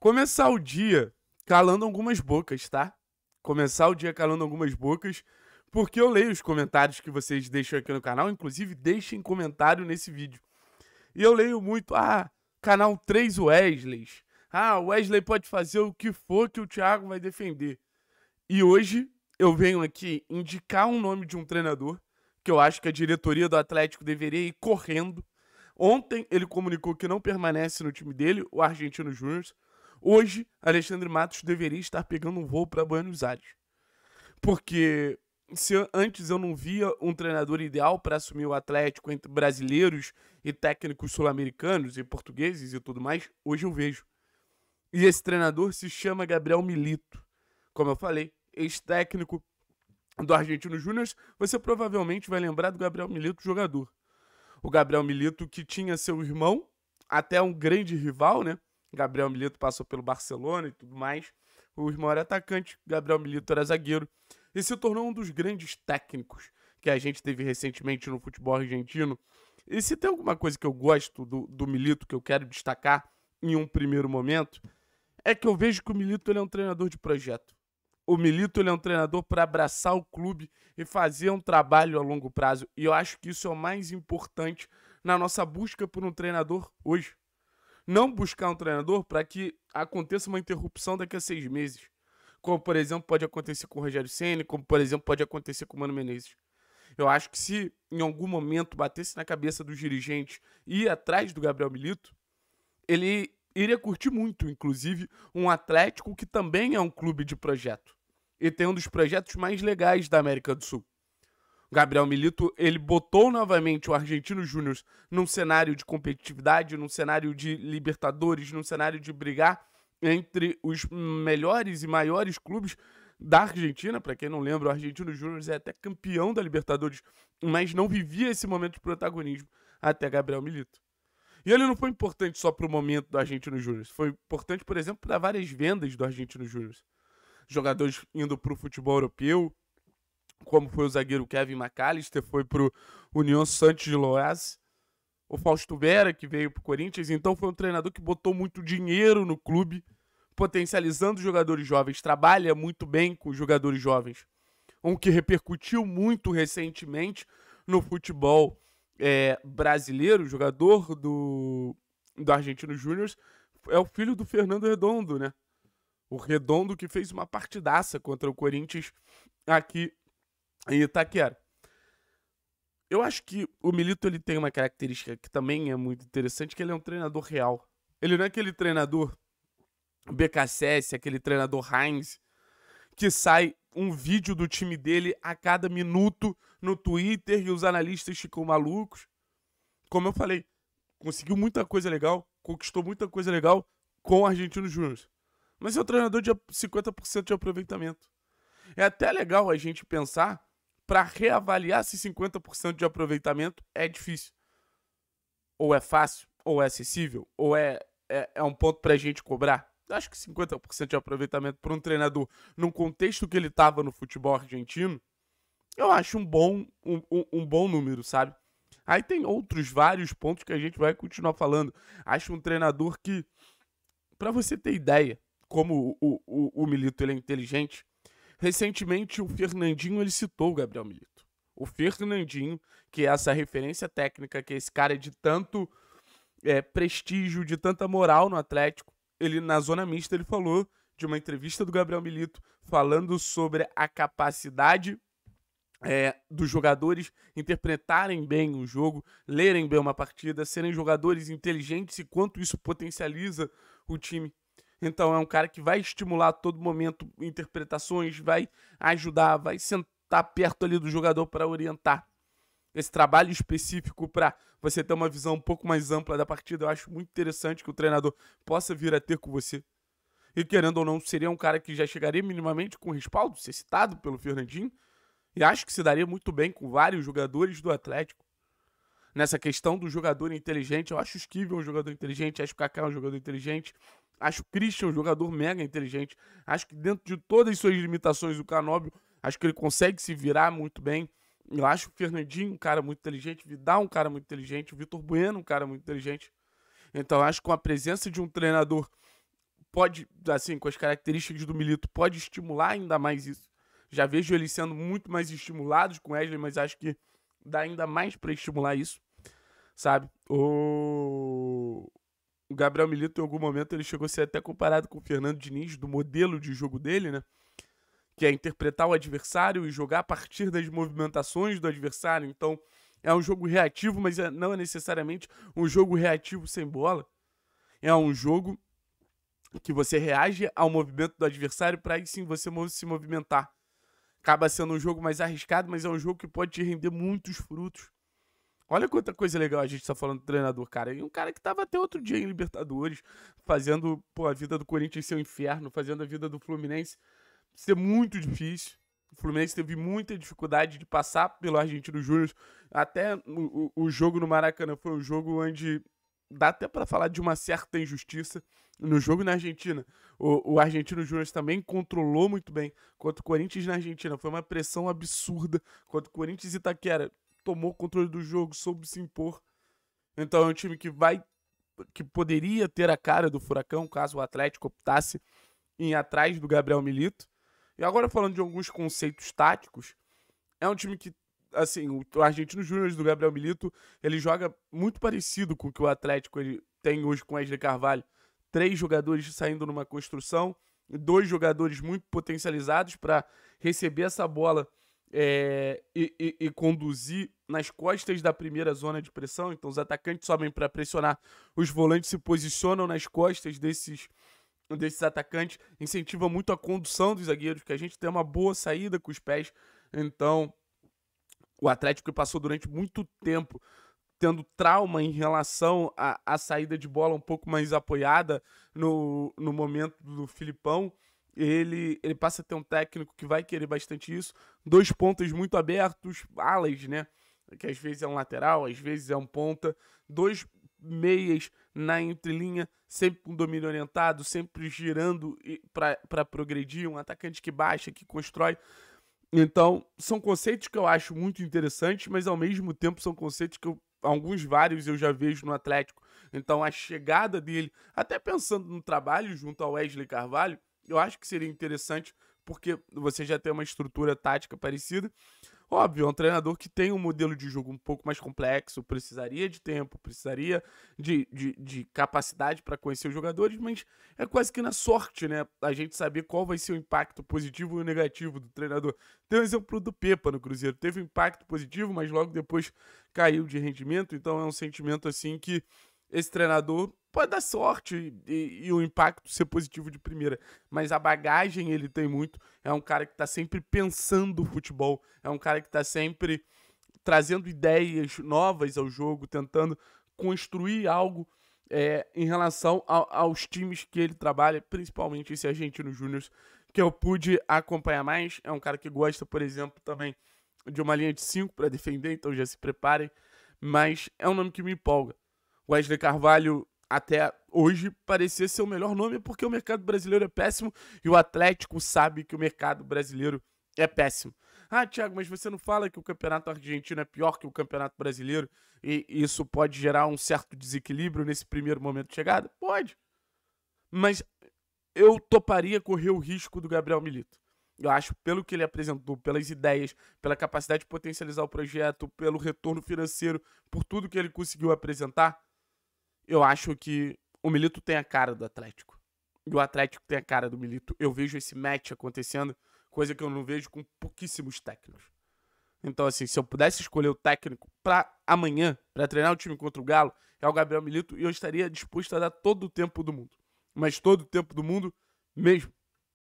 Começar o dia calando algumas bocas, tá? Começar o dia calando algumas bocas, porque eu leio os comentários que vocês deixam aqui no canal, inclusive deixem comentário nesse vídeo. E eu leio muito, ah, canal 3 Wesleys. Ah, o Wesley pode fazer o que for que o Thiago vai defender. E hoje eu venho aqui indicar um nome de um treinador que eu acho que a diretoria do Atlético deveria ir correndo. Ontem ele comunicou que não permanece no time dele, o argentino Júnior. Hoje, Alexandre Matos deveria estar pegando um voo para Buenos Aires. Porque se antes eu não via um treinador ideal para assumir o Atlético entre brasileiros e técnicos sul-americanos e portugueses e tudo mais, hoje eu vejo. E esse treinador se chama Gabriel Milito. Como eu falei, ex-técnico do Argentino Júnior, você provavelmente vai lembrar do Gabriel Milito, jogador. O Gabriel Milito que tinha seu irmão, até um grande rival, né? Gabriel Milito passou pelo Barcelona e tudo mais. O irmão era atacante, Gabriel Milito era zagueiro e se tornou um dos grandes técnicos que a gente teve recentemente no futebol argentino. E se tem alguma coisa que eu gosto do, do Milito, que eu quero destacar em um primeiro momento, é que eu vejo que o Milito ele é um treinador de projeto. O Milito ele é um treinador para abraçar o clube e fazer um trabalho a longo prazo. E eu acho que isso é o mais importante na nossa busca por um treinador hoje não buscar um treinador para que aconteça uma interrupção daqui a seis meses. Como, por exemplo, pode acontecer com o Rogério Senna, como, por exemplo, pode acontecer com o Mano Menezes. Eu acho que se em algum momento batesse na cabeça dos dirigentes e ir atrás do Gabriel Milito, ele iria curtir muito, inclusive, um Atlético que também é um clube de projeto. E tem um dos projetos mais legais da América do Sul. Gabriel Milito, ele botou novamente o Argentino Júnior num cenário de competitividade, num cenário de Libertadores, num cenário de brigar entre os melhores e maiores clubes da Argentina. Para quem não lembra, o Argentino Júnior é até campeão da Libertadores, mas não vivia esse momento de protagonismo até Gabriel Milito. E ele não foi importante só para o momento do Argentino Júnior, foi importante, por exemplo, para várias vendas do Argentino Júnior. Jogadores indo para o futebol europeu, como foi o zagueiro Kevin McAllister, foi pro União Santos de Loas, o Fausto Vera, que veio pro Corinthians, então foi um treinador que botou muito dinheiro no clube, potencializando jogadores jovens, trabalha muito bem com jogadores jovens, um que repercutiu muito recentemente no futebol é, brasileiro, jogador do, do Argentino Júnior, é o filho do Fernando Redondo, né? O Redondo que fez uma partidaça contra o Corinthians aqui em Itaquera. Tá eu acho que o Milito ele tem uma característica que também é muito interessante, que ele é um treinador real. Ele não é aquele treinador BKSS, aquele treinador Heinz, que sai um vídeo do time dele a cada minuto no Twitter e os analistas ficam malucos. Como eu falei, conseguiu muita coisa legal, conquistou muita coisa legal com o Argentino Júnior. Mas é um treinador de 50% de aproveitamento. É até legal a gente pensar para reavaliar se 50% de aproveitamento é difícil. Ou é fácil, ou é acessível, ou é, é, é um ponto para a gente cobrar. Eu acho que 50% de aproveitamento para um treinador, num contexto que ele estava no futebol argentino, eu acho um bom, um, um, um bom número, sabe? Aí tem outros vários pontos que a gente vai continuar falando. Acho um treinador que, para você ter ideia, como o, o, o Milito ele é inteligente, Recentemente, o Fernandinho ele citou o Gabriel Milito. O Fernandinho, que é essa referência técnica, que é esse cara de tanto é, prestígio, de tanta moral no Atlético, ele na zona mista ele falou de uma entrevista do Gabriel Milito falando sobre a capacidade é, dos jogadores interpretarem bem o jogo, lerem bem uma partida, serem jogadores inteligentes e quanto isso potencializa o time. Então é um cara que vai estimular a todo momento interpretações, vai ajudar, vai sentar perto ali do jogador para orientar. Esse trabalho específico para você ter uma visão um pouco mais ampla da partida, eu acho muito interessante que o treinador possa vir a ter com você. E querendo ou não, seria um cara que já chegaria minimamente com respaldo, ser citado pelo Fernandinho, e acho que se daria muito bem com vários jogadores do Atlético. Nessa questão do jogador inteligente, eu acho o Esquivel um jogador inteligente, acho que o Kaká é um jogador inteligente, Acho o Christian um jogador mega inteligente. Acho que dentro de todas as suas limitações do Canóbio, acho que ele consegue se virar muito bem. Eu acho o Fernandinho um cara muito inteligente, Vidal um cara muito inteligente, o Vitor Bueno um cara muito inteligente. Então acho que com a presença de um treinador pode, assim, com as características do Milito, pode estimular ainda mais isso. Já vejo eles sendo muito mais estimulados com o Wesley, mas acho que dá ainda mais para estimular isso, sabe? O o Gabriel Milito, em algum momento, ele chegou a ser até comparado com o Fernando Diniz, do modelo de jogo dele, né? Que é interpretar o adversário e jogar a partir das movimentações do adversário. Então, é um jogo reativo, mas é, não é necessariamente um jogo reativo sem bola. É um jogo que você reage ao movimento do adversário para aí sim você se movimentar. Acaba sendo um jogo mais arriscado, mas é um jogo que pode te render muitos frutos Olha quanta coisa legal a gente tá falando do treinador, cara. E um cara que tava até outro dia em Libertadores, fazendo pô, a vida do Corinthians ser um inferno, fazendo a vida do Fluminense ser muito difícil. O Fluminense teve muita dificuldade de passar pelo Argentino Júnior. Até o, o, jogo no Maracanã foi um jogo onde dá até para falar de uma certa injustiça no jogo na Argentina. O, o Argentino Júnior também controlou muito bem contra o Corinthians na Argentina. Foi uma pressão absurda contra o Corinthians e Itaquera tomou o controle do jogo, soube se impor. Então é um time que vai que poderia ter a cara do Furacão caso o Atlético optasse em ir atrás do Gabriel Milito. E agora falando de alguns conceitos táticos, é um time que assim, o Argentino Júnior do Gabriel Milito, ele joga muito parecido com o que o Atlético ele tem hoje com o Wesley Carvalho. Três jogadores saindo numa construção, dois jogadores muito potencializados para receber essa bola é, e, e, e, conduzir nas costas da primeira zona de pressão. Então, os atacantes sobem para pressionar, os volantes se posicionam nas costas desses, desses atacantes, incentiva muito a condução dos zagueiros, que a gente tem uma boa saída com os pés. Então, o Atlético passou durante muito tempo tendo trauma em relação à, à saída de bola um pouco mais apoiada no, no momento do Filipão ele, ele passa a ter um técnico que vai querer bastante isso. Dois pontas muito abertos, alas, né? Que às vezes é um lateral, às vezes é um ponta. Dois meias na entrelinha, sempre com um domínio orientado, sempre girando para progredir. Um atacante que baixa, que constrói. Então, são conceitos que eu acho muito interessantes, mas ao mesmo tempo são conceitos que eu, alguns vários eu já vejo no Atlético. Então, a chegada dele, até pensando no trabalho junto ao Wesley Carvalho, eu acho que seria interessante, porque você já tem uma estrutura tática parecida. Óbvio, é um treinador que tem um modelo de jogo um pouco mais complexo, precisaria de tempo, precisaria de, de, de capacidade para conhecer os jogadores, mas é quase que na sorte, né? A gente saber qual vai ser o impacto positivo e negativo do treinador. Tem o um exemplo do Pepa no Cruzeiro. Teve um impacto positivo, mas logo depois caiu de rendimento, então é um sentimento assim que esse treinador pode dar sorte e, e, o impacto ser positivo de primeira, mas a bagagem ele tem muito. É um cara que está sempre pensando o futebol, é um cara que está sempre trazendo ideias novas ao jogo, tentando construir algo é, em relação a, aos times que ele trabalha, principalmente esse argentino Júnior, que eu pude acompanhar mais. É um cara que gosta, por exemplo, também de uma linha de cinco para defender, então já se preparem. Mas é um nome que me empolga. Wesley Carvalho até hoje parecia ser o melhor nome porque o mercado brasileiro é péssimo e o Atlético sabe que o mercado brasileiro é péssimo. Ah, Thiago, mas você não fala que o campeonato argentino é pior que o campeonato brasileiro e isso pode gerar um certo desequilíbrio nesse primeiro momento de chegada? Pode. Mas eu toparia correr o risco do Gabriel Milito. Eu acho, pelo que ele apresentou, pelas ideias, pela capacidade de potencializar o projeto, pelo retorno financeiro, por tudo que ele conseguiu apresentar, eu acho que o Milito tem a cara do Atlético. E o Atlético tem a cara do Milito. Eu vejo esse match acontecendo, coisa que eu não vejo com pouquíssimos técnicos. Então, assim, se eu pudesse escolher o técnico para amanhã, para treinar o time contra o Galo, é o Gabriel Milito e eu estaria disposto a dar todo o tempo do mundo. Mas todo o tempo do mundo mesmo.